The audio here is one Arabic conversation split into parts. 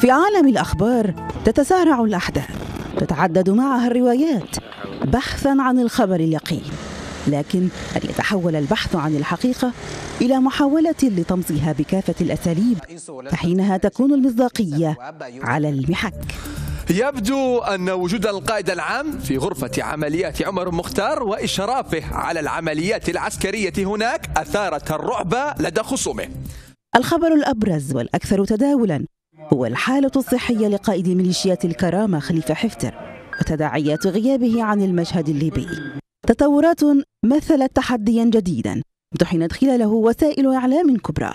في عالم الأخبار تتسارع الأحداث تتعدد معها الروايات بحثا عن الخبر اليقين لكن أن يتحول البحث عن الحقيقة إلى محاولة لطمسها بكافة الأساليب فحينها تكون المصداقية على المحك يبدو أن وجود القائد العام في غرفة عمليات عمر مختار وإشرافه على العمليات العسكرية هناك أثارت الرعب لدى خصومه الخبر الأبرز والأكثر تداولا هو الحالة الصحية لقائد ميليشيات الكرامة خليفة حفتر وتداعيات غيابه عن المشهد الليبي تطورات مثلت تحديا جديدا امتحنت خلاله وسائل إعلام كبرى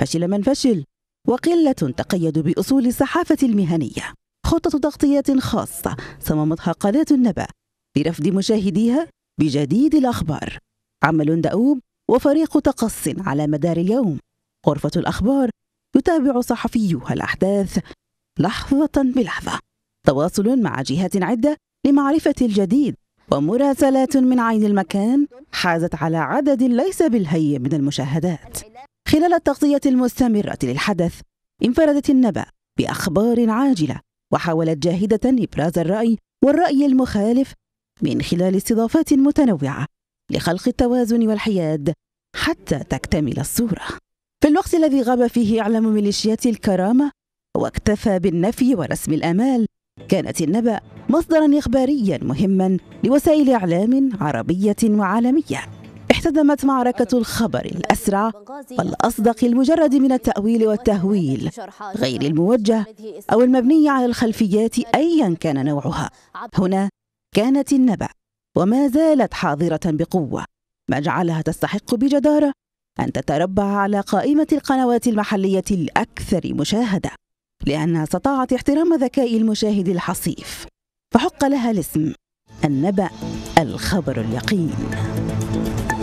فشل من فشل وقلة تقيد بأصول الصحافة المهنية خطة تغطيات خاصة صممتها قناة النبأ لرفد مشاهديها بجديد الأخبار عمل دؤوب وفريق تقص على مدار اليوم غرفة الأخبار يتابع صحفيوها الأحداث لحظة بلحظة تواصل مع جهات عدة لمعرفة الجديد ومراسلات من عين المكان حازت على عدد ليس بالهي من المشاهدات خلال التغطية المستمرة للحدث انفردت النبأ بأخبار عاجلة وحاولت جاهدة إبراز الرأي والرأي المخالف من خلال استضافات متنوعة لخلق التوازن والحياد حتى تكتمل الصورة في الوقت الذي غاب فيه أعلام ميليشيات الكرامة واكتفى بالنفي ورسم الآمال كانت النبأ مصدرا إخباريا مهما لوسائل إعلام عربية وعالمية احتدمت معركة الخبر الأسرع والأصدق المجرد من التأويل والتهويل غير الموجه أو المبني على الخلفيات أيا كان نوعها هنا كانت النبأ وما زالت حاضرة بقوة ما جعلها تستحق بجدارة أن تتربع على قائمة القنوات المحلية الأكثر مشاهدة لأنها استطاعت احترام ذكاء المشاهد الحصيف فحق لها الاسم النبأ الخبر اليقين